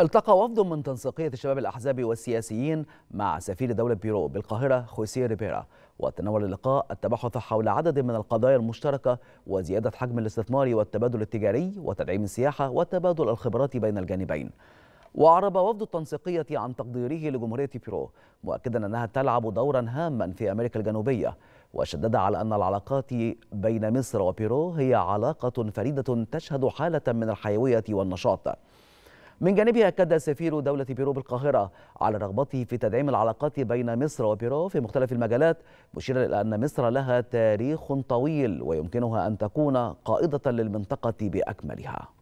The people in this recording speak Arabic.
التقى وفد من تنسيقية الشباب الأحزابي والسياسيين مع سفير دولة بيرو بالقاهرة خوسيه ريبيرا وتناول اللقاء التباحث حول عدد من القضايا المشتركة وزيادة حجم الاستثمار والتبادل التجاري وتدعيم السياحة وتبادل الخبرات بين الجانبين وأعرب وفد التنسيقية عن تقديره لجمهورية بيرو مؤكدا أنها تلعب دورا هاما في أمريكا الجنوبية وشدد على أن العلاقات بين مصر وبيرو هي علاقة فريدة تشهد حالة من الحيوية والنشاط من جانبها أكد سفير دولة بيرو بالقاهرة على رغبته في تدعيم العلاقات بين مصر وبيرو في مختلف المجالات مشيرا إلى أن مصر لها تاريخ طويل ويمكنها أن تكون قائدة للمنطقة بأكملها